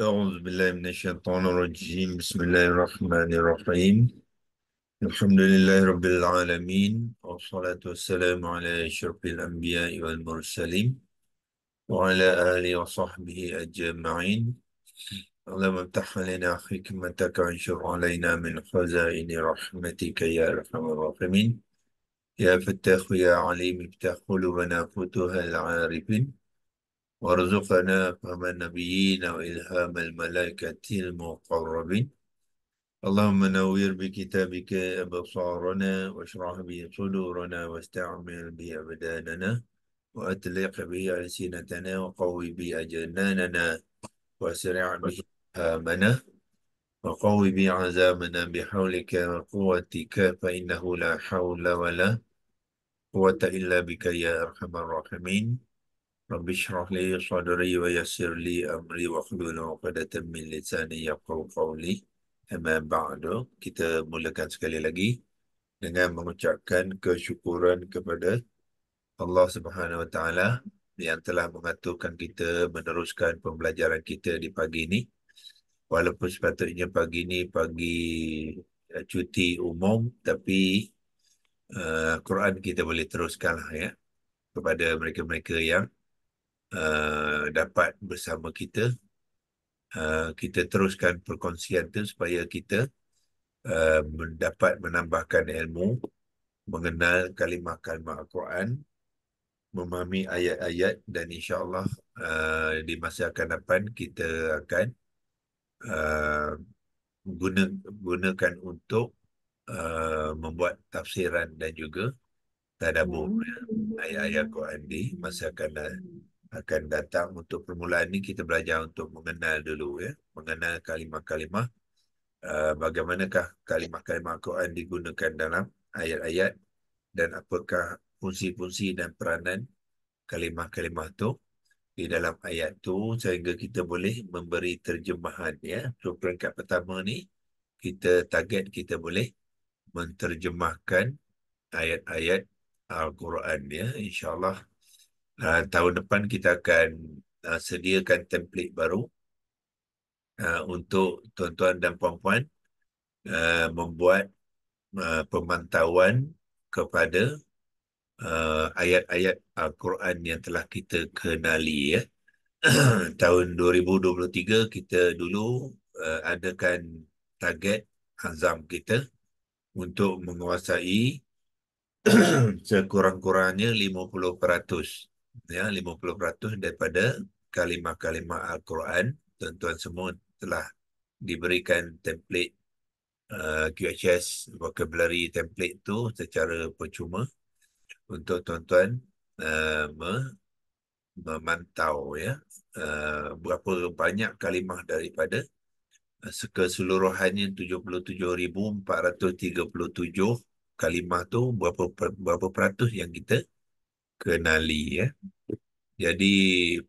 أعوذ بالله من الشيطان الرجيم بسم الله الرحمن الرحيم الحمد لله رب العالمين والصلاة والسلام على أشرف الأنبياء والمرسلين وعلى آله وصحبه أجمعين اللهم افتح علينا حكمتك وانشر علينا من خزائن رحمتك يا أرحم الراحمين يا فتاح يا عليم افتح قلوبنا فتوها العارفين وارزقنا فهم النبيين وإلهام الملائكة المقربين اللهم نوّر بكتابك أبصارنا واشرح به صدورنا واستعمل به أبداننا وأطلق به ألسنتنا وقوي به أجناننا وأسرع به أهامنا وقوي به عزامنا بحولك وقوتك فإنه لا حول ولا قوة إلا بك يا أرحم الراحمين رب اشرح لي صدري ويسر لي امري واحلل عقدة من لساني يفقهوا قولي اما بعد kita mulakan sekali lagi dengan mengucapkan kesyukuran kepada Allah Subhanahu wa taala yang telah mengaturkan kita meneruskan pembelajaran kita di pagi ini walaupun sepatutnya pagi ini pagi eh, cuti umum tapi uh, Quran kita boleh teruskanlah ya kepada mereka-mereka yang uh, dapat bersama kita. Uh, kita teruskan perkongsian itu supaya kita uh, dapat menambahkan ilmu, mengenal kalimah-kalimah Al-Quran, memahami ayat-ayat dan insyaAllah uh, di masa akan depan kita akan uh, guna, gunakan untuk uh, membuat tafsiran dan juga tadabur hmm. ayat-ayat Al-Quran di masa akan datang akan datang untuk permulaan ini kita belajar untuk mengenal dulu ya mengenal kalimah-kalimah uh, bagaimanakah kalimah-kalimah Quran digunakan dalam ayat-ayat dan apakah fungsi-fungsi dan peranan kalimah-kalimah itu di dalam ayat tu sehingga kita boleh memberi terjemahan ya so peringkat pertama ni kita target kita boleh menterjemahkan ayat-ayat Al-Quran ya insyaallah uh, tahun depan kita akan uh, sediakan template baru uh, untuk tuan-tuan dan puan-puan uh, membuat uh, pemantauan kepada uh, ayat-ayat Al-Quran yang telah kita kenali ya. tahun 2023 kita dulu uh, adakan target azam kita untuk menguasai sekurang-kurangnya 50 peratus ya 50% daripada kalimah-kalimah Al-Quran tuan-tuan semua telah diberikan template uh, QHS vocabulary template tu secara percuma untuk tuan-tuan uh, memantau ya uh, berapa banyak kalimah daripada uh, keseluruhannya 77437 kalimah tu berapa berapa peratus yang kita kenali ya. Jadi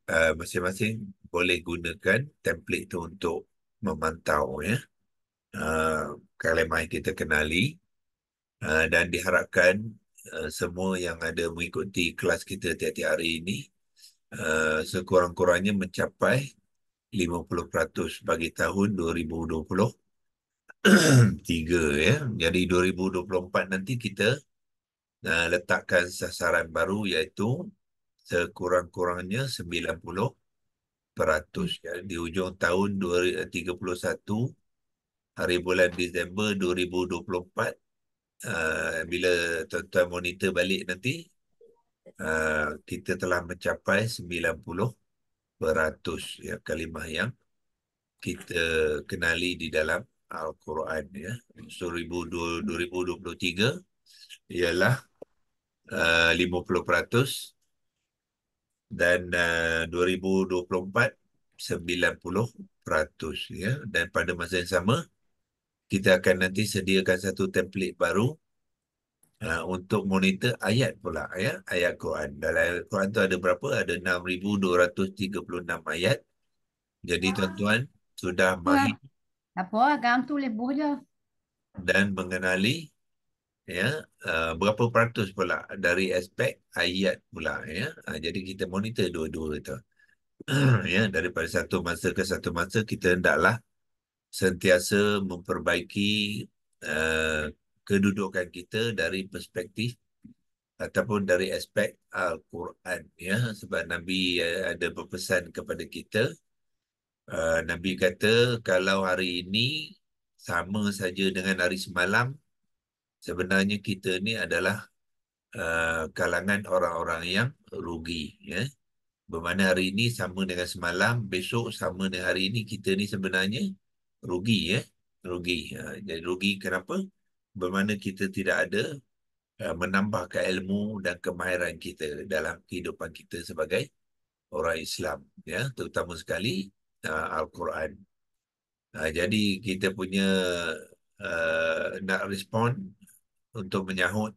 uh, masing-masing boleh gunakan template tu untuk memantau ya. Uh, kalimah yang kita kenali uh, dan diharapkan uh, semua yang ada mengikuti kelas kita tiap-tiap hari ini uh, sekurang-kurangnya mencapai 50% bagi tahun tiga ya. Jadi 2024 nanti kita Nah letakkan sasaran baru iaitu sekurang-kurangnya 90 peratus. Hmm. Ya, di hujung tahun 2031, hari bulan Disember 2024, uh, ah, bila tuan-tuan monitor balik nanti, uh, kita telah mencapai 90 peratus ya, kalimah yang kita kenali di dalam Al-Quran. Ya. 2023 ialah 50% uh, dan uh, 2024 90% ya dan pada masa yang sama kita akan nanti sediakan satu template baru uh, untuk monitor ayat pula ya ayat Quran dalam ayat Quran tu ada berapa ada 6236 ayat jadi ah. tuan-tuan sudah mahir apa agam tu boleh dan mengenali ya uh, berapa peratus pula dari aspek ayat pula ya uh, jadi kita monitor dua-dua itu ya daripada satu masa ke satu masa kita hendaklah sentiasa memperbaiki uh, kedudukan kita dari perspektif ataupun dari aspek al-Quran ya sebab nabi eh, ada berpesan kepada kita uh, nabi kata kalau hari ini sama saja dengan hari semalam sebenarnya kita ni adalah uh, kalangan orang-orang yang rugi ya bermakna hari ini sama dengan semalam besok sama dengan hari ini kita ni sebenarnya rugi ya rugi uh, jadi rugi kenapa bermakna kita tidak ada uh, menambahkan ilmu dan kemahiran kita dalam kehidupan kita sebagai orang Islam ya terutama sekali uh, al-Quran uh, jadi kita punya uh, nak respon untuk menyahut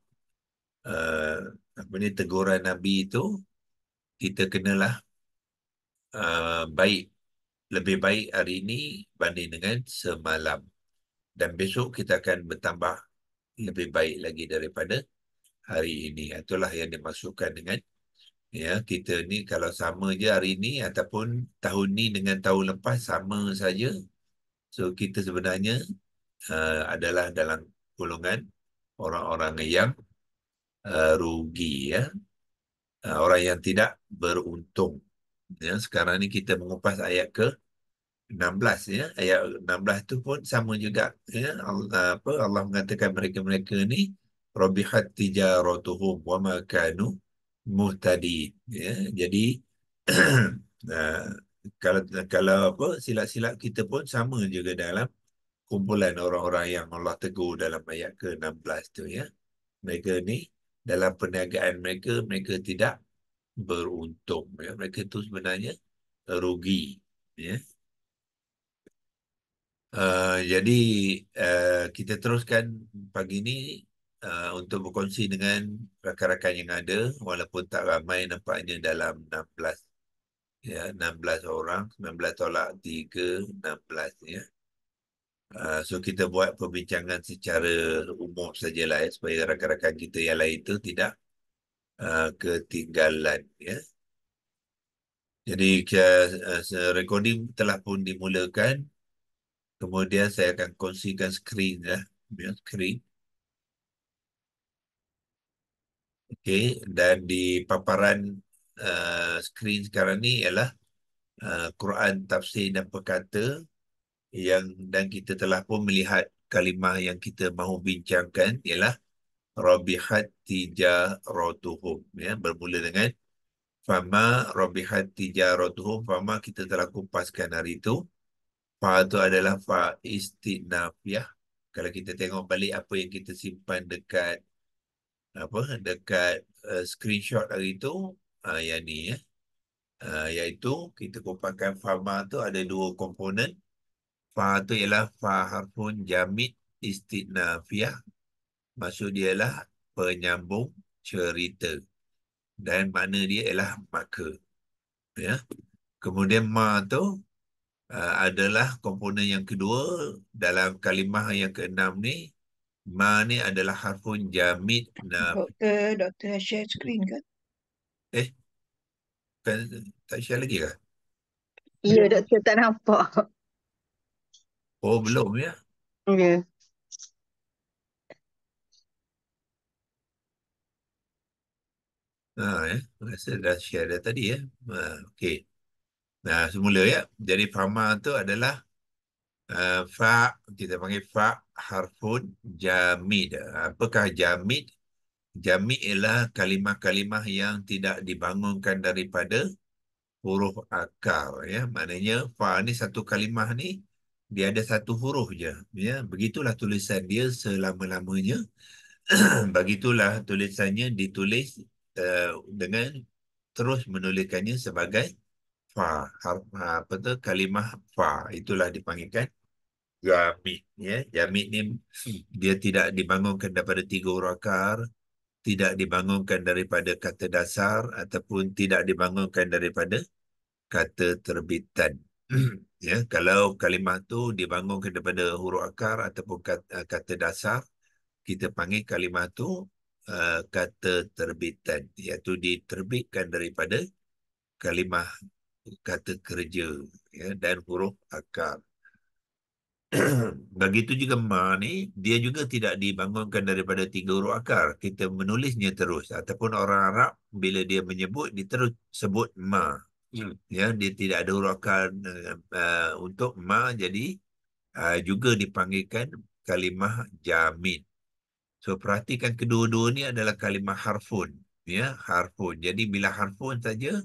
uh, apa ni teguran Nabi itu kita kenalah uh, baik lebih baik hari ini banding dengan semalam dan besok kita akan bertambah lebih baik lagi daripada hari ini itulah yang dimasukkan dengan ya kita ni kalau sama je hari ini ataupun tahun ni dengan tahun lepas sama saja so kita sebenarnya uh, adalah dalam golongan orang-orang yang uh, rugi ya uh, orang yang tidak beruntung ya sekarang ni kita mengupas ayat ke 16 ya ayat 16 tu pun sama juga ya Allah, eh, apa Allah mengatakan mereka-mereka ni rabihat tijaratuhum wa ma kanu muhtadi ya jadi uh, kalau kalau apa silap-silap kita pun sama juga dalam kumpulan orang-orang yang Allah tegur dalam ayat ke-16 tu ya. Mereka ni dalam perniagaan mereka, mereka tidak beruntung. Ya. Mereka tu sebenarnya rugi. Ya. Uh, jadi uh, kita teruskan pagi ni uh, untuk berkongsi dengan rakan-rakan yang ada walaupun tak ramai nampaknya dalam 16 ya 16 orang 19 tolak 3 16 ya Uh, so kita buat perbincangan secara umum sajalah ya, supaya rakan-rakan kita yang lain itu tidak uh, ketinggalan. Ya. Jadi uh, recording telah pun dimulakan. Kemudian saya akan kongsikan skrin. Ya. Screen. Okay. Dan di paparan uh, skrin sekarang ni ialah uh, Quran Tafsir dan Perkata yang dan kita telah pun melihat kalimah yang kita mahu bincangkan ialah rabihat tijaratuhum ya bermula dengan fama rabihat tijaratuhum fama kita telah kupaskan hari itu fa itu adalah fa istinaf kalau kita tengok balik apa yang kita simpan dekat apa dekat uh, screenshot hari itu uh, yang ni ya uh, iaitu kita kupaskan fama tu ada dua komponen fa tu ialah fa harfun jamid istinafiah maksud dia ialah penyambung cerita dan mana dia ialah maka ya kemudian ma tu uh, adalah komponen yang kedua dalam kalimah yang keenam ni ma ni adalah harfun jamid na doktor doktor share screen ke eh kan tak share lagi ke Ya, doktor tak nampak. Oh, belum ya? Okay. Ha, ah, ya. Rasa dah share dah tadi ya. Ha, ah, okay. Nah, semula ya. Jadi fama tu adalah uh, ah, fa kita panggil fa harfun jamid. Apakah jamid? Jamid ialah kalimah-kalimah yang tidak dibangunkan daripada huruf akar ya. Maknanya fa ni satu kalimah ni dia ada satu huruf je ya begitulah tulisan dia selama-lamanya begitulah tulisannya ditulis uh, dengan terus menuliskannya sebagai fa har ha, apa tu kalimah fa itulah dipanggilkan jamid ya jamid ni dia tidak dibangunkan daripada tiga urakar tidak dibangunkan daripada kata dasar ataupun tidak dibangunkan daripada kata terbitan Ya, kalau kalimah tu dibangun daripada huruf akar ataupun kata, eh, kata dasar, kita panggil kalimah tu uh, kata terbitan. Iaitu diterbitkan daripada kalimah kata kerja ya, dan huruf akar. Begitu juga ma ni, dia juga tidak dibangunkan daripada tiga huruf akar. Kita menulisnya terus. Ataupun orang Arab, bila dia menyebut, dia terus sebut ma. Hmm. ya dia tidak ada urakan uh, eh, untuk ma jadi uh, juga dipanggilkan kalimah jamin so perhatikan kedua-dua ni adalah kalimah harfun ya harfun jadi bila harfun saja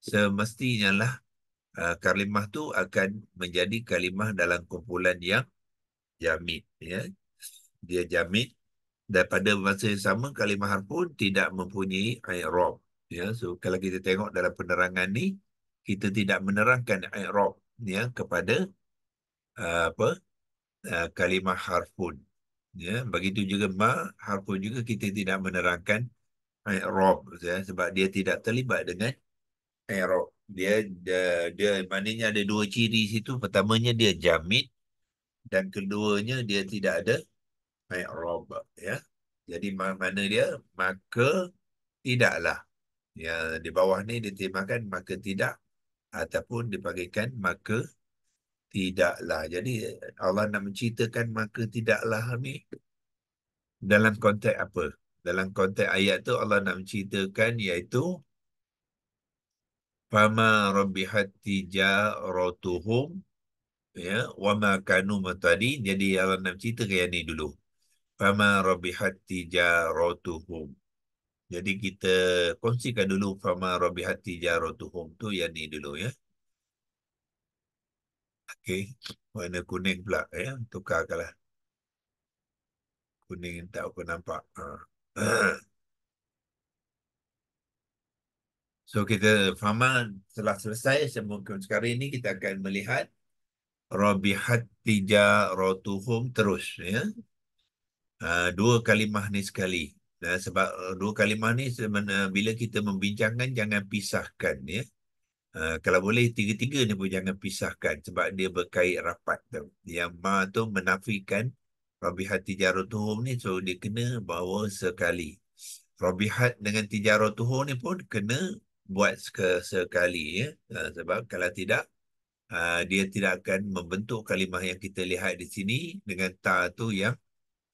semestinya lah uh, kalimah tu akan menjadi kalimah dalam kumpulan yang jamin ya dia jamin daripada masa yang sama kalimah harfun tidak mempunyai ayat i'rab Ya, so kalau kita tengok dalam penerangan ni, kita tidak menerangkan i'rab ya kepada uh, apa? Uh, kalimah harfun. Ya, begitu juga ma harfun juga kita tidak menerangkan i'rab ya sebab dia tidak terlibat dengan i'rab. Dia, dia dia maknanya ada dua ciri situ. Pertamanya dia jamid dan keduanya dia tidak ada i'rab ya. Jadi mana dia? Maka tidaklah Ya di bawah ni diterimakan maka tidak ataupun dipanggilkan maka tidaklah. Jadi Allah nak menceritakan maka tidaklah ni dalam konteks apa? Dalam konteks ayat tu Allah nak menceritakan iaitu fama rabbihat tijaratuhum ya wama ma kanu matadi jadi Allah nak ceritakan yang ni dulu fama rabbihat tijaratuhum jadi kita kongsikan dulu Fama Rabihati Jarotuhum tu yang ni dulu ya. Okey. Warna kuning pula ya. Tukarkanlah. Kuning tak apa nampak. Ha. So kita Fama telah selesai. Mungkin sekarang ini kita akan melihat Rabihat Tijarotuhum terus. Ya. Ha, dua kalimah ni sekali. Nah, eh, sebab eh, dua kalimah ni bila kita membincangkan jangan pisahkan ya. Uh, kalau boleh tiga-tiga ni pun jangan pisahkan sebab dia berkait rapat tu. Yang ma tu menafikan rabihat tijarah tuhum ni so dia kena bawa sekali. Rabihat dengan tijarah tuhum ni pun kena buat ke sekali ya. Uh, sebab kalau tidak uh, dia tidak akan membentuk kalimah yang kita lihat di sini dengan ta tu yang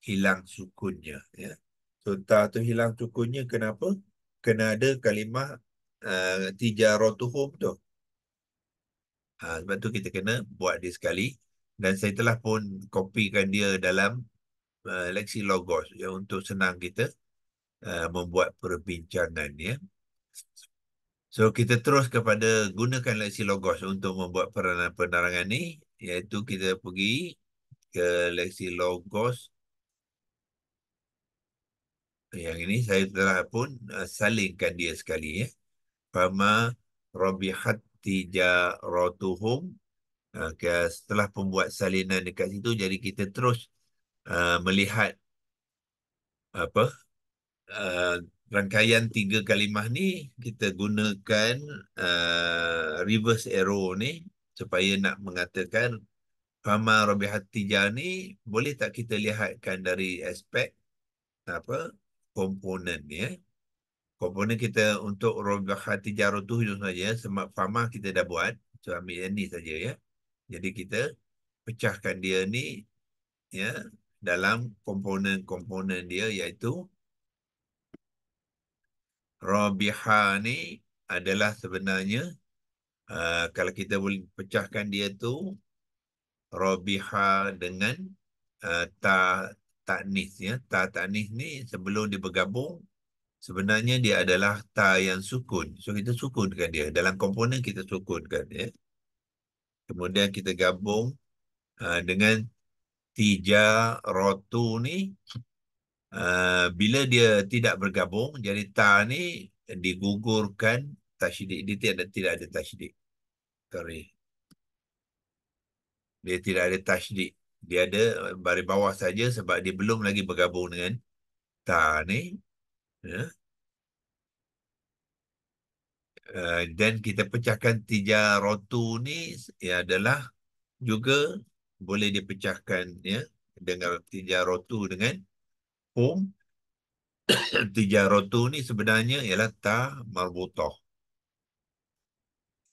hilang sukunnya ya. Yeah. So ta tu hilang cukunya kenapa? Kena ada kalimah uh, eh, tijaratuhum tu. Ha, sebab tu kita kena buat dia sekali. Dan saya telah pun kopikan dia dalam uh, leksi logos ya, untuk senang kita uh, membuat perbincangan. Ya. So kita terus kepada gunakan leksi logos untuk membuat peranan penerangan ini iaitu kita pergi ke leksi logos yang ini saya telah pun eh, salingkan dia sekali ya. Fama rabihat tijaratuhum okay, ah, setelah pembuat salinan dekat situ jadi kita terus uh, melihat apa uh, rangkaian tiga kalimah ni kita gunakan uh, reverse arrow ni supaya nak mengatakan fama rabihat tijar ni boleh tak kita lihatkan dari aspek apa komponen ya. Komponen kita untuk rubah hati jarum tu hidup saja. Semak fama kita dah buat. So ambil yang ni saja ya. Jadi kita pecahkan dia ni ya dalam komponen-komponen dia iaitu Rabiha ni adalah sebenarnya uh, kalau kita boleh pecahkan dia tu robiha dengan uh, ta taknis ya ta taknis ni sebelum dia bergabung sebenarnya dia adalah ta yang sukun so kita sukunkan dia dalam komponen kita sukunkan ya kemudian kita gabung uh, dengan tija rotu ni uh, bila dia tidak bergabung jadi ta ni digugurkan tasydid dia tidak tidak ada tashidik. sorry dia tidak ada tashidik dia ada eh, baris bawah saja sebab dia belum lagi bergabung dengan ta ni ya uh, dan kita pecahkan tiga rotu ni ya adalah juga boleh dipecahkan ya dengan rotu dengan tiga rotu ni sebenarnya ialah ta marbutah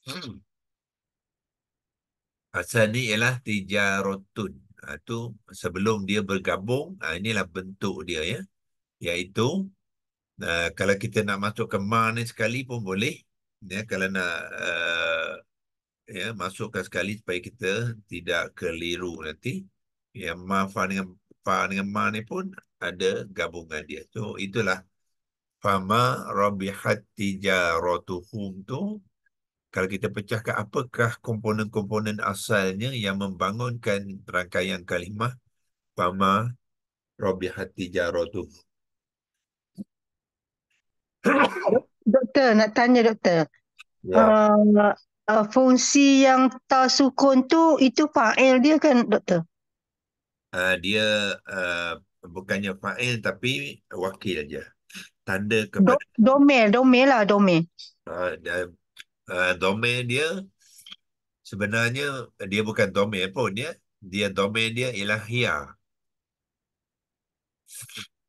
hmm. Asal ni ialah tiga tijarotun itu ha, sebelum dia bergabung ha, inilah bentuk dia ya iaitu ha, kalau kita nak masuk ke ma ni sekali pun boleh ya kalau nak uh, ya masukkan sekali supaya kita tidak keliru nanti ya ma fa dengan fa dengan ma ni pun ada gabungan dia tu so, itulah fama rabihat tijaratuhum tu kalau kita pecahkan apakah komponen-komponen asalnya yang membangunkan rangkaian kalimah pama robi hati jarotu doktor nak tanya doktor ya. uh, fungsi yang ta sukun tu itu fa'il dia kan doktor uh, dia uh, bukannya fa'il tapi wakil aja tanda kepada Do- domel domel lah domel uh, Eh, domain dia sebenarnya dia bukan domain pun ya. Dia domain dia ilahiyah.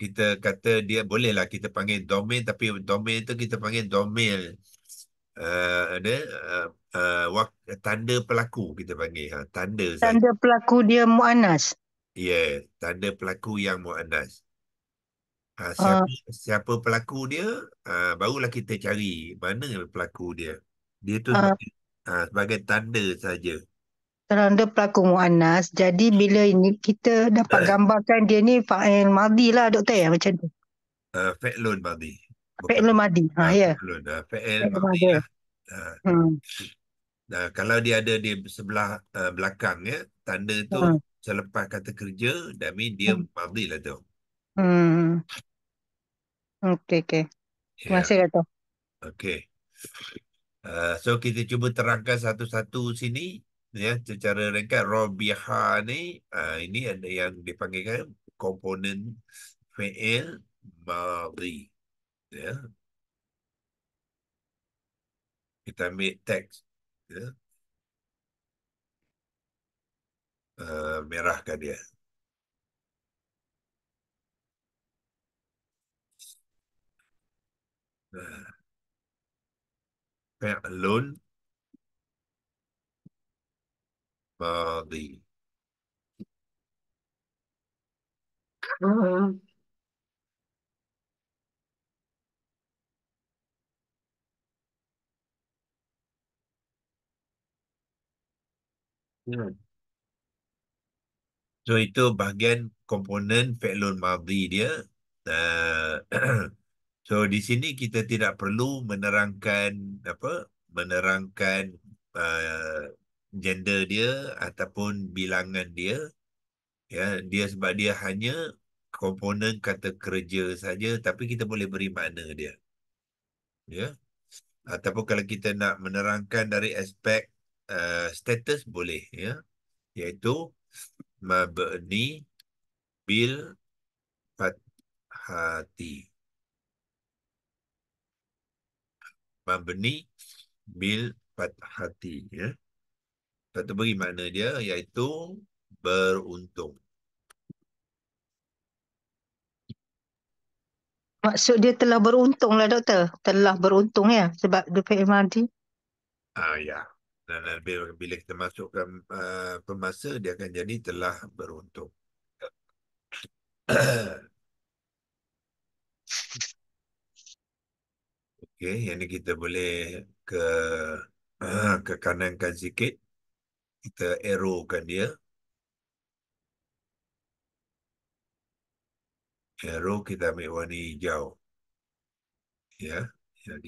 Kita kata dia bolehlah kita panggil domain tapi domain tu kita panggil domain eh, ada uh, uh, uh, tanda pelaku kita panggil ha, tanda tanda saya. pelaku dia muanas ya yeah, tanda pelaku yang muanas ha, ah. siapa uh. siapa pelaku dia uh, barulah kita cari mana pelaku dia dia tu ah. sebagai, uh, sebagai tanda saja tanda pelaku muannas jadi bila ini kita dapat uh, gambarkan dia ni fa'il madhi lah doktor ya macam tu uh, ah, fa'lun madhi fa'lun madhi ha uh, ya fa'il madhi ha lah. hmm. kalau dia ada di sebelah uh, belakang ya tanda tu uh. selepas kata kerja dan mean dia uh. Hmm. madhi lah tu hmm okey okey yeah. masih kata okey Uh, so kita cuba terangkan satu-satu sini ya secara ringkas rabiha ni uh, ini ada yang dipanggilkan komponen fi'il madhi ya kita ambil teks ya uh, merahkan dia uh fi'lun madhi hmm. So itu bahagian komponen fi'lun madhi dia. Uh, So di sini kita tidak perlu menerangkan apa menerangkan uh, gender dia ataupun bilangan dia ya dia sebab dia hanya komponen kata kerja saja tapi kita boleh beri makna dia ya ataupun kalau kita nak menerangkan dari aspek uh, status boleh ya yaitu mabni bil fathati mabni bil fathati ya. Kata beri makna dia iaitu beruntung. Maksud dia telah beruntung lah doktor. Telah beruntung ya sebab dia fi'il Ah ya. Dan, dan bila, bila kita masukkan uh, pemasa dia akan jadi telah beruntung. Okay, yang ni kita boleh ke ah, ke kanankan sikit. Kita arrowkan dia. Arrow kita ambil warna hijau. Ya, yang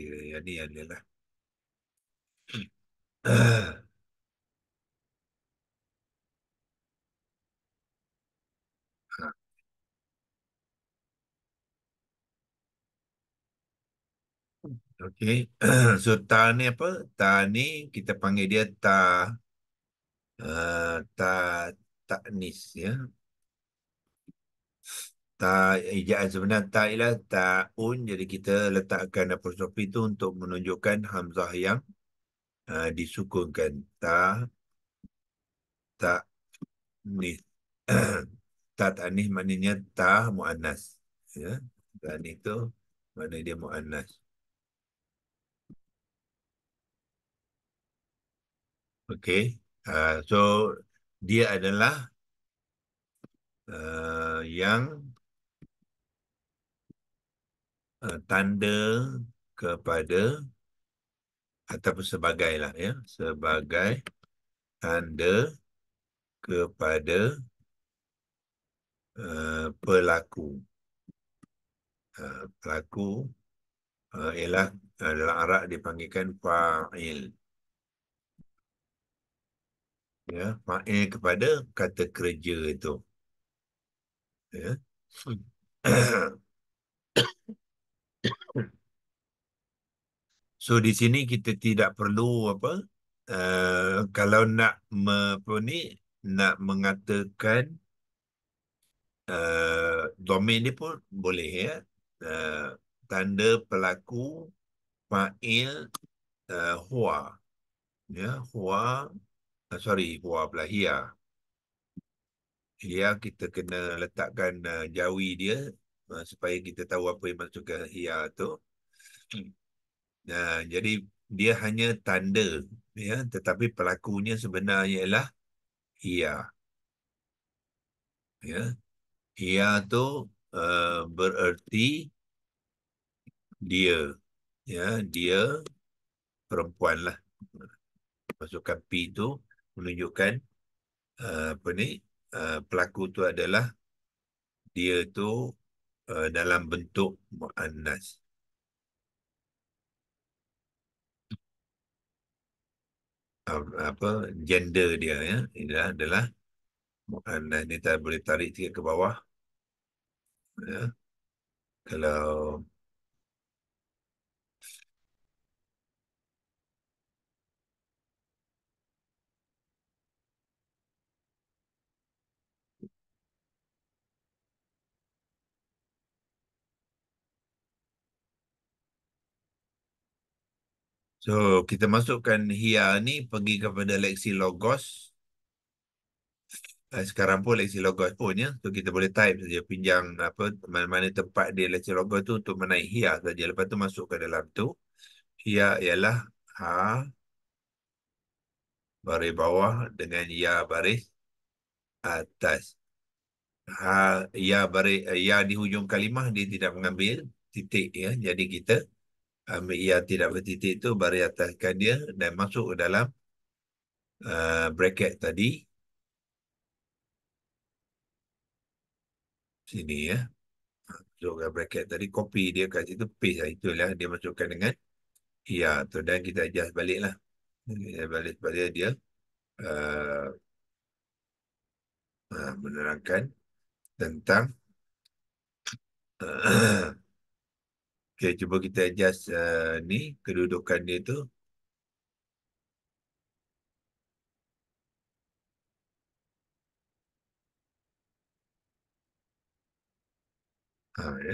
ni yang ni lah. Uh. Okey. So ta ni apa? Ta ni kita panggil dia ta uh, eh, ta taknis ya. Ta ijaan sebenar ta ialah un. jadi kita letakkan apostrofi itu untuk menunjukkan hamzah yang uh, disukunkan. Ta taknis. ta taknis maknanya ta muannas ya. Dan itu mana dia muannas. Okey, Uh, so, dia adalah uh, yang uh, tanda kepada ataupun lah, ya. Sebagai tanda kepada uh, pelaku. Uh, pelaku uh, ialah uh, dalam Arab dipanggilkan fa'il ya fa'il kepada kata kerja itu ya so di sini kita tidak perlu apa uh, kalau nak me, apa ni nak mengatakan uh, domain ni pun boleh ya uh, tanda pelaku fa'il uh, hua ya hua uh, sorry buah belahia belahia kita kena letakkan uh, jawi dia uh, supaya kita tahu apa yang masuk ke hia tu nah uh, jadi dia hanya tanda ya tetapi pelakunya sebenarnya ialah ia, ya Ia tu uh, bererti dia ya dia perempuan lah masukkan P tu menunjukkan uh, apa ni uh, pelaku tu adalah dia tu uh, dalam bentuk muannas apa gender dia ya ini adalah muannas ni tak boleh tarik sikit ke bawah ya kalau So kita masukkan hia ni pergi kepada leksi logos. Eh, sekarang pun leksi logos pun ya. So kita boleh type saja pinjam apa mana-mana tempat di leksi logos tu untuk menaik hia saja. Lepas tu masuk ke dalam tu. Hia ialah ha baris bawah dengan ya baris atas. Ha ya baris ya di hujung kalimah dia tidak mengambil titik ya. Jadi kita ambil ia tidak bertitik tu bari ataskan dia dan masuk ke dalam uh, bracket tadi. Sini ya. Masukkan bracket tadi. Copy dia kat situ. Paste lah. Itulah dia masukkan dengan ya tu. Dan kita adjust balik lah. dia balik supaya dia. Uh, menerangkan tentang uh, Okay, cuba kita adjust uh, ni, kedudukan dia tu. Ha, ya.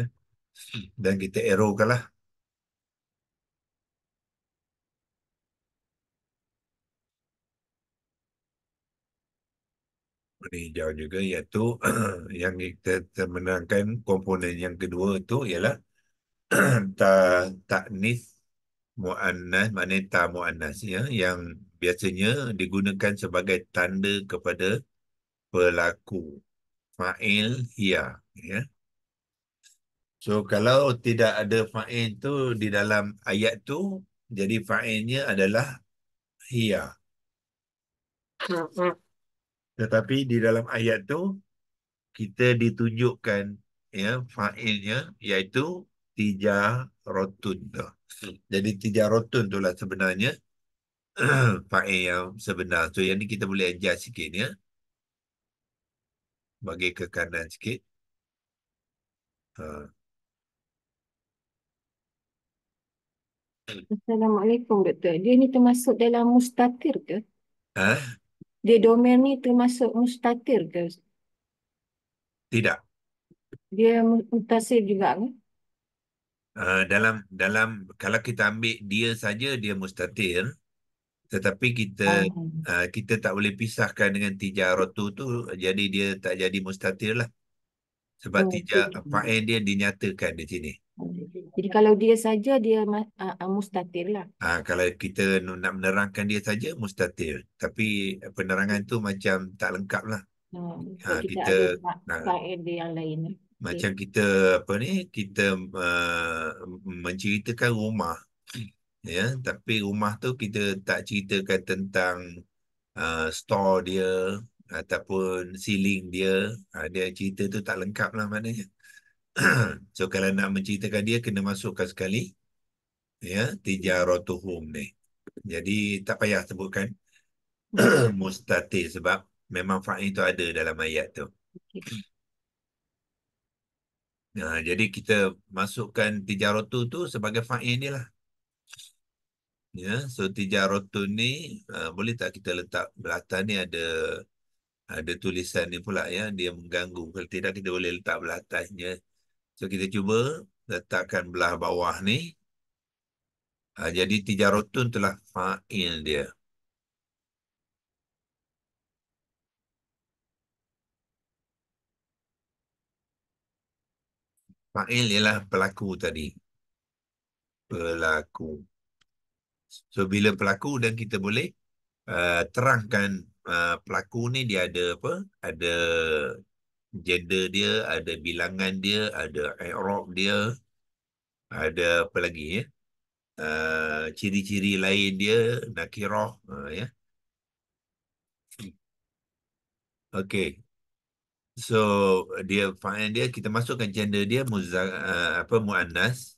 Dan kita arrowkan lah. Ini hijau juga iaitu yang kita menangkan komponen yang kedua itu ialah ta taknis muannas maknanya ta muannas ya yang biasanya digunakan sebagai tanda kepada pelaku fa'il hiya ya so kalau tidak ada fa'il tu di dalam ayat tu jadi fa'ilnya adalah hiya tetapi di dalam ayat tu kita ditunjukkan ya fa'ilnya iaitu tija rotun tu. Jadi tija rotun tu lah sebenarnya fa'il yang sebenar. So yang ni kita boleh adjust sikit ya. Bagi ke kanan sikit. Ha. Assalamualaikum doktor. Dia ni termasuk dalam mustatir ke? Ha? Dia domain ni termasuk mustatir ke? Tidak. Dia mutasif juga kan? Eh, dalam dalam kalau kita ambil dia saja dia mustatir tetapi kita uh, kita tak boleh pisahkan dengan tijaratu tu jadi dia tak jadi mustatir lah sebab oh, tijar fa'in dia dinyatakan di sini jadi kalau dia saja dia uh, mustatir lah uh, kalau kita nak menerangkan dia saja mustatir tapi penerangan tu macam tak lengkap lah oh, so kita, kita ada fa'in dia yang lain macam kita apa ni kita uh, menceritakan rumah ya tapi rumah tu kita tak ceritakan tentang uh, store dia ataupun ceiling dia uh, dia cerita tu tak lengkap lah maknanya so kalau nak menceritakan dia kena masukkan sekali ya tijaratu home ni jadi tak payah sebutkan hmm. mustatir sebab memang fa'il tu ada dalam ayat tu okay. Ha, jadi kita masukkan tijarotu tu sebagai fa'il ni lah. Ya, so tijarotu ni ha, boleh tak kita letak belakang ni ada ada tulisan ni pula ya. Dia mengganggu. Kalau tidak kita boleh letak belakangnya. So kita cuba letakkan belah bawah ni. Ha, jadi tijarotun telah fa'il dia. Fa'il ialah pelaku tadi. Pelaku. So, bila pelaku dan kita boleh uh, terangkan uh, pelaku ni dia ada apa? Ada gender dia, ada bilangan dia, ada aerob dia, ada apa lagi ya? Uh, ciri-ciri lain dia, nakirah. Uh, ya? Hmm. Okay, So dia fa'il dia kita masukkan gender dia muza, uh, eh, apa muannas.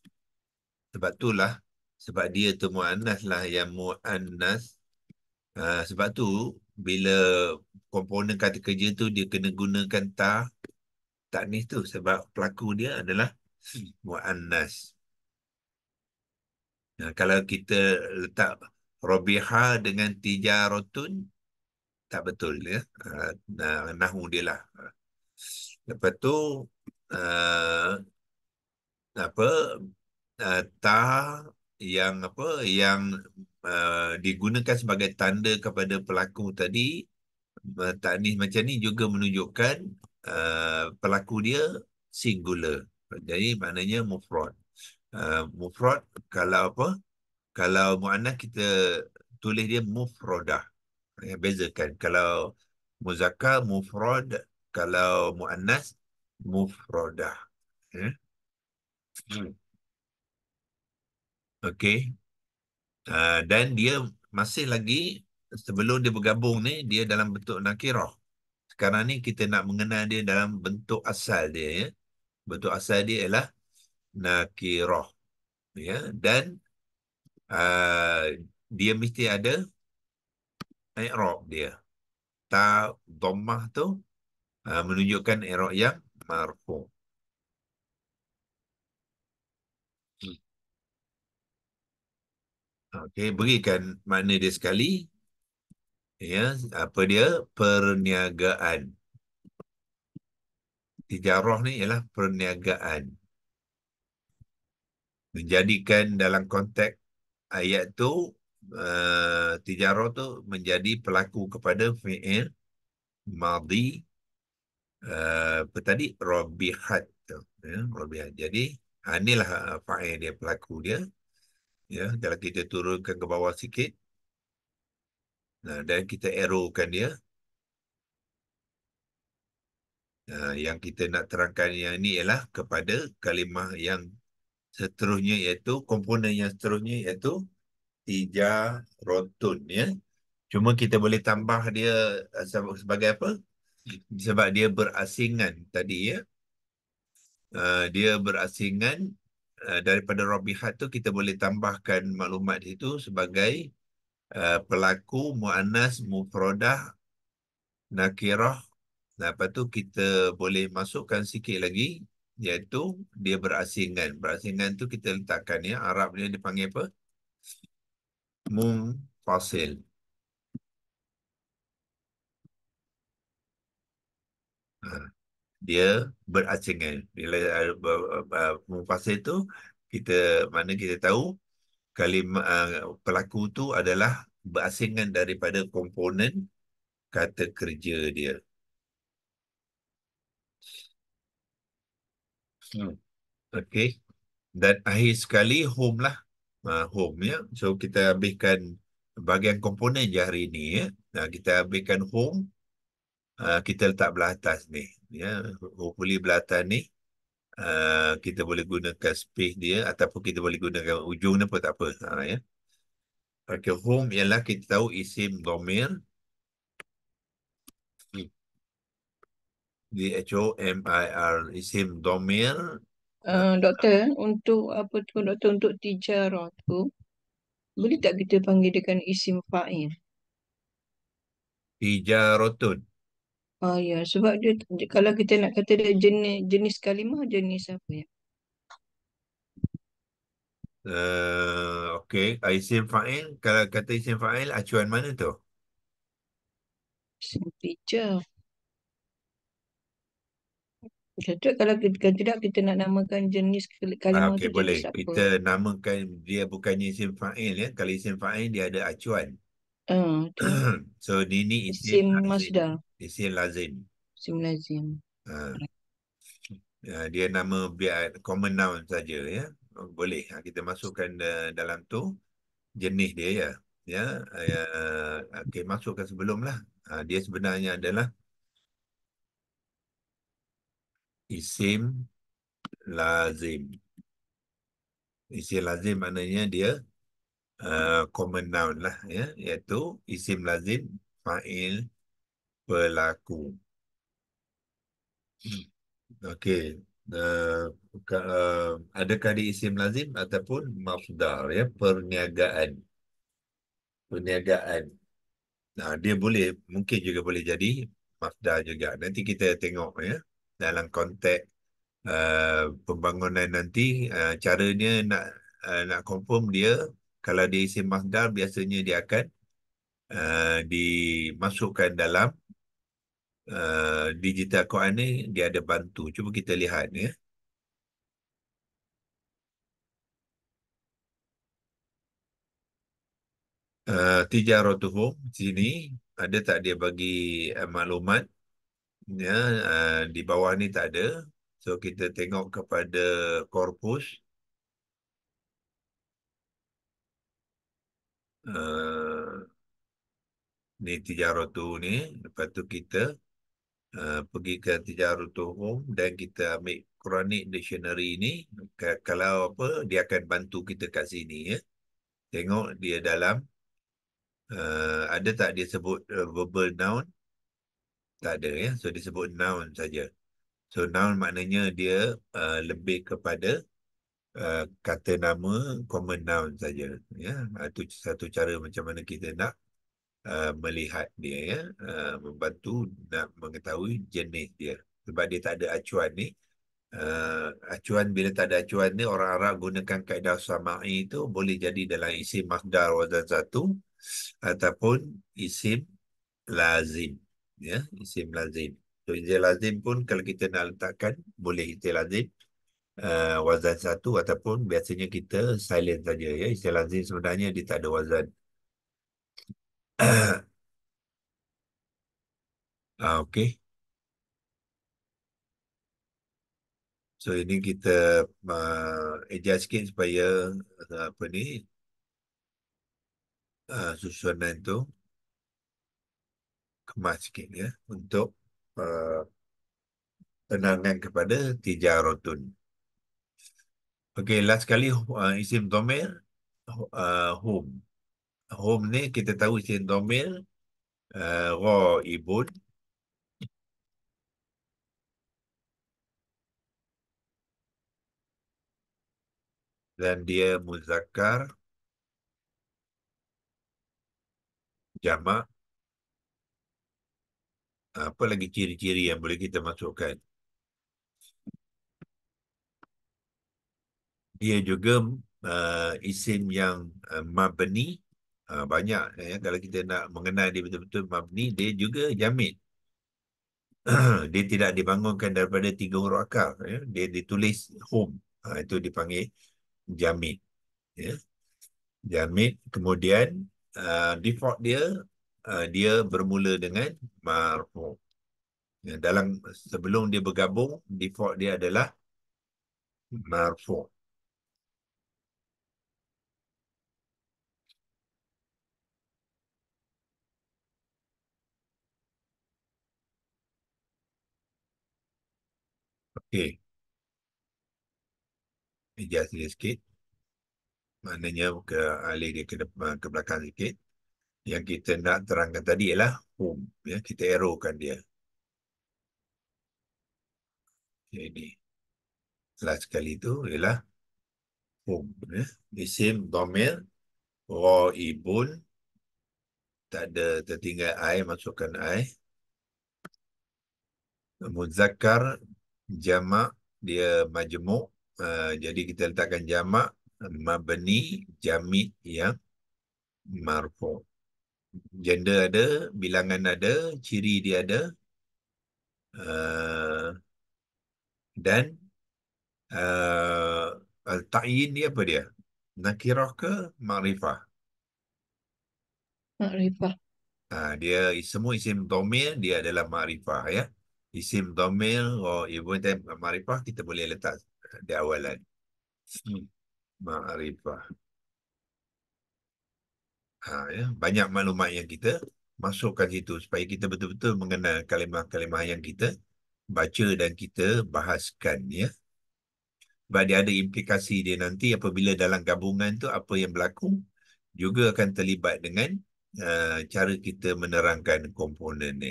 Sebab itulah sebab dia tu muannas lah yang muannas. Uh, sebab tu bila komponen kata kerja tu dia kena gunakan ta taknis tu sebab pelaku dia adalah muannas. Nah, kalau kita letak Robiha dengan Tijarotun, tak betul ya. nah, nahu dia lah. Uh, Lepas tu uh, apa uh, eh, ta yang apa yang uh, digunakan sebagai tanda kepada pelaku tadi uh, taknis macam ni juga menunjukkan uh, pelaku dia singular. Jadi maknanya mufrad. Uh, mufrad kalau apa? Kalau muannas kita tulis dia mufradah. Ya, bezakan kalau muzakkar mufrad kalau muannas mufradah ya yeah. Hmm. okey uh, dan dia masih lagi sebelum dia bergabung ni dia dalam bentuk nakirah sekarang ni kita nak mengenal dia dalam bentuk asal dia ya bentuk asal dia ialah nakirah ya dan uh, dia mesti ada i'rab dia Tak domah tu Ah, menunjukkan erok yang marfu. Hmm. Okey, berikan makna dia sekali. Ya, apa dia? Perniagaan. Tijarah ni ialah perniagaan. Menjadikan dalam konteks ayat tu, uh, eh, tijarah tu menjadi pelaku kepada fi'il madi Eh, apa tadi robihat. tu ya Rabihat jadi ha, inilah ha, fa'il dia pelaku dia ya kalau kita turunkan ke bawah sikit nah dan kita arrowkan dia nah, yang kita nak terangkan yang ini ialah kepada kalimah yang seterusnya iaitu komponen yang seterusnya iaitu tija rotun ya cuma kita boleh tambah dia eh, sebagai apa sebab dia berasingan tadi ya. Uh, dia berasingan uh, daripada Rabihat tu kita boleh tambahkan maklumat itu sebagai uh, pelaku muannas mufradah nakirah. Lepas tu kita boleh masukkan sikit lagi iaitu dia berasingan. Berasingan tu kita letakkan ya Arab dia dipanggil apa? Mumfasil. dia beracingan. Bila mufasir eh, itu kita mana kita tahu kalimah uh, pelaku tu adalah berasingan daripada komponen kata kerja dia. Hmm. Okay. Dan akhir sekali home lah. Uh, home ya. So kita habiskan bahagian komponen je hari ni ya. Nah, kita habiskan home. Uh, kita letak belah atas ni ya hopefully belatan ni uh, kita boleh gunakan space dia ataupun kita boleh gunakan ujung ni pun tak apa ha, ya okay, home ialah kita tahu isim domain D H O M I R isim domain uh, doktor untuk apa tu doktor untuk tijarah tu boleh tak kita panggil dengan isim fa'il? Tijarotun. Oh ya, sebab dia kalau kita nak kata dia jenis jenis kalimah jenis apa ya? Uh, eh, okay, isim fa'il. Kalau kata isim fa'il, acuan mana tu? Isim fi'il. Jadi kalau kita tidak kita nak namakan jenis kalimah okay, tu boleh. jenis apa? Kita namakan dia bukan isim fa'il ya. Kalau isim fa'il dia ada acuan. Uh, so ini isim, isim masdar. Isim. Isim lazim. Isim lazim. Ha. ha. dia nama biar ha, common noun saja ya. Boleh ha, kita masukkan uh, dalam tu jenis dia ya. Ya, uh, ya, okay, masukkan sebelumlah. Uh, dia sebenarnya adalah isim lazim. Isim lazim maknanya dia uh, common noun lah ya, iaitu isim lazim fa'il pelaku. Mm, Okey. Uh, eh, uh, eh, adakah di isim lazim ataupun mafdar ya perniagaan perniagaan nah dia boleh mungkin juga boleh jadi mafdar juga nanti kita tengok ya dalam konteks uh, pembangunan nanti uh, caranya nak uh, nak confirm dia kalau dia isim mafdar biasanya dia akan uh, dimasukkan dalam uh, digital Quran ni dia ada bantu. Cuba kita lihat ya. Uh, eh, tijaratuhum sini ada tak dia bagi uh, maklumat ya uh, di bawah ni tak ada so kita tengok kepada korpus uh, ni tijaratu ni lepas tu kita Eh, pergi ke Tijarul Tuhum dan kita ambil Quranic Dictionary ni. Kalau apa, dia akan bantu kita kat sini. Ya. Tengok dia dalam. Uh, ada tak dia sebut uh, verbal noun? Tak ada ya. So dia sebut noun saja. So noun maknanya dia uh, lebih kepada uh, kata nama common noun saja. Ya. Itu satu cara macam mana kita nak Uh, melihat dia ya, uh, membantu nak mengetahui jenis dia. Sebab dia tak ada acuan ni. Uh, acuan bila tak ada acuan ni orang Arab gunakan kaedah sama'i itu boleh jadi dalam isim masdar wazan satu ataupun isim lazim ya isim lazim so isim lazim pun kalau kita nak letakkan boleh isim lazim uh, wazan satu ataupun biasanya kita silent saja ya isim lazim sebenarnya dia tak ada wazan Ah, okey. So ini kita uh, ah, adjust sikit supaya uh, apa ni uh, susunan tu kemas sikit ya untuk uh, penangan kepada tija rotun. Okey, last sekali uh, isim domir uh, home. Rom ni kita tahu isim domil uh, eh, ro ibun dan dia muzakar, jama apa lagi ciri-ciri yang boleh kita masukkan dia juga uh, isim yang uh, mabni Ha, banyak. Ya, ya. Kalau kita nak mengenal dia betul-betul mabni, dia juga jamin. dia tidak dibangunkan daripada tiga huruf akal. Ya. Dia ditulis home. Ha, itu dipanggil jamin. Ya. Jamin. Kemudian uh, default dia, uh, dia bermula dengan marfu. Ya, dalam sebelum dia bergabung, default dia adalah marfu. Okey. Adjust dia sikit. Maknanya ke, alih dia ke, depan, ke belakang sikit. Yang kita nak terangkan tadi ialah boom. Ya, kita arrowkan dia. Jadi, setelah sekali itu ialah boom. Ya. Isim, domil, raw, ibun. Tak ada tertinggal air, masukkan air. Muzakar, jamak dia majmuk uh, jadi kita letakkan jamak mabni jamik yang marfu gender ada bilangan ada ciri dia ada uh, dan uh, ah, al ta'yin dia apa dia nakirah ke ma'rifah ma'rifah uh, dia semua isim domil dia adalah ma'rifah ya uh, isim domil or even time marifah kita boleh letak eh, di awalan hmm. marifah ha, ya. banyak maklumat yang kita masukkan situ supaya kita betul-betul mengenal kalimah-kalimah yang kita baca dan kita bahaskan ya sebab dia ada implikasi dia nanti apabila dalam gabungan tu apa yang berlaku juga akan terlibat dengan uh, cara kita menerangkan komponen ni.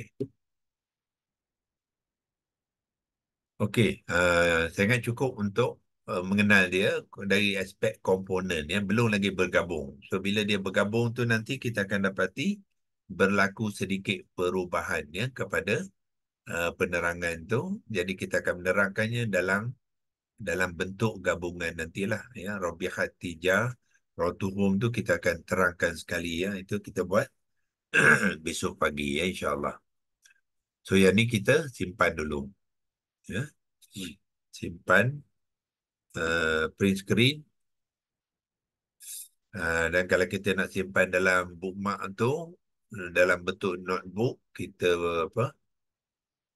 Okey, uh, eh, saya ingat cukup untuk uh, mengenal dia dari aspek komponen yang belum lagi bergabung. So bila dia bergabung tu nanti kita akan dapati berlaku sedikit perubahan ya kepada uh, penerangan tu. Jadi kita akan menerangkannya dalam dalam bentuk gabungan nantilah ya. Rabbi Khatija, Rotuhum tu kita akan terangkan sekali ya. Itu kita buat besok pagi ya insyaAllah. So yang ni kita simpan dulu ya. simpan uh, print screen uh, dan kalau kita nak simpan dalam bookmark tu dalam bentuk notebook kita apa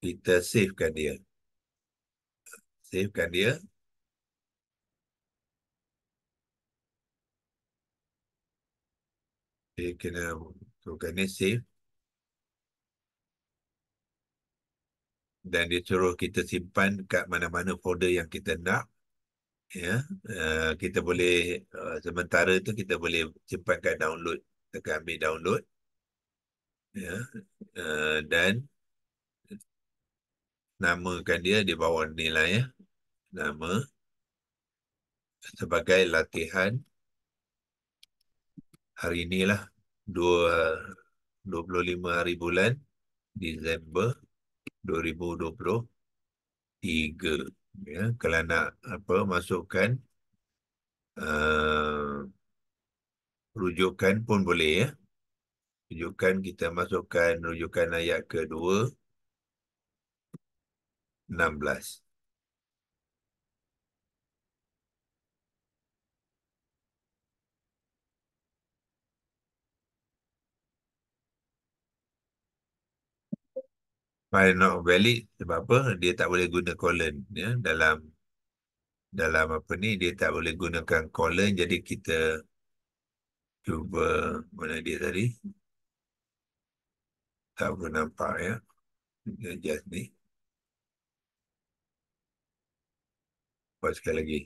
kita savekan dia savekan dia okay, kena tu kena save dan dia suruh kita simpan kat mana-mana folder yang kita nak ya uh, kita boleh uh, sementara tu kita boleh simpan kat download tekan ambil download ya uh, dan namakan dia di bawah nilai ya nama sebagai latihan hari inilah 2 25 hari bulan Disember 2020 2023 ya kalau nak apa masukkan uh, rujukan pun boleh ya rujukan kita masukkan rujukan ayat kedua 16 file not valid sebab apa dia tak boleh guna colon ya dalam dalam apa ni dia tak boleh gunakan colon jadi kita cuba mana dia tadi tak boleh nampak ya dia just ni buat sekali lagi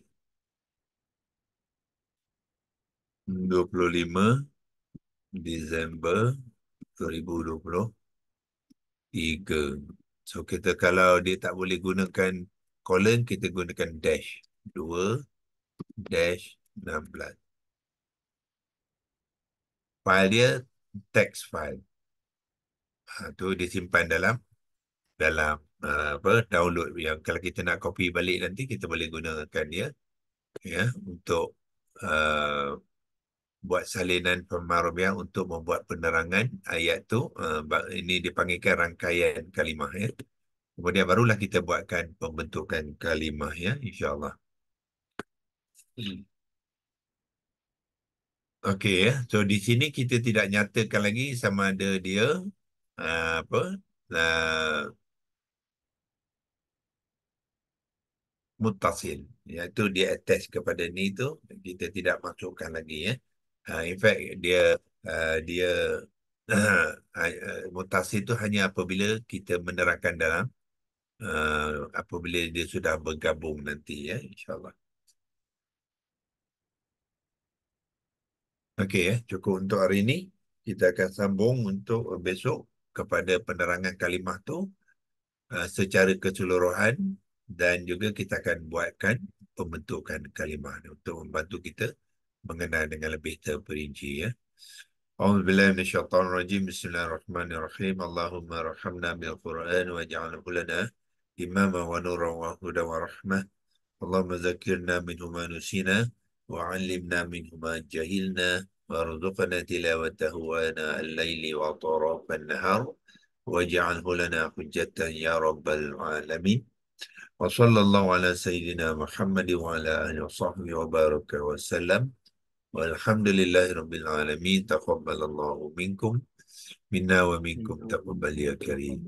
25 hmm, Disember 2020 tiga. So kita kalau dia tak boleh gunakan colon, kita gunakan dash. Dua, dash, enam belas. File dia, text file. Ha, tu dia simpan dalam, dalam uh, apa download yang kalau kita nak copy balik nanti, kita boleh gunakan dia ya, untuk uh, buat salinan pemarubiah untuk membuat penerangan ayat tu. Uh, ini dipanggilkan rangkaian kalimah. Ya. Kemudian barulah kita buatkan pembentukan kalimah ya, insyaAllah. Hmm. Okey ya, so di sini kita tidak nyatakan lagi sama ada dia uh, apa uh, eh, mutasil. Iaitu dia attach kepada ni tu, kita tidak masukkan lagi ya. Uh, uh, in fact dia uh, dia uh, mutasi itu hanya apabila kita menerangkan dalam uh, apabila dia sudah bergabung nanti ya insyaallah okey ya cukup untuk hari ini kita akan sambung untuk besok kepada penerangan kalimah tu secara keseluruhan dan juga kita akan buatkan pembentukan kalimah untuk membantu kita mengenal dengan lebih terperinci ya. أعوذ بالله من الشيطان الرجيم بسم الله الرحمن الرحيم اللهم ارحمنا بالقرآن واجعله لنا إماما ونورا وهدى ورحمة اللهم ذكرنا منه ما نسينا وعلمنا منه ما جهلنا وارزقنا تلاوته آناء الليل وطرف النهار واجعله لنا حجة يا رب العالمين وصلى الله على سيدنا محمد وعلى آله وصحبه وبارك وسلم والحمد لله رب العالمين تقبل الله منكم منا ومنكم تقبل يا كريم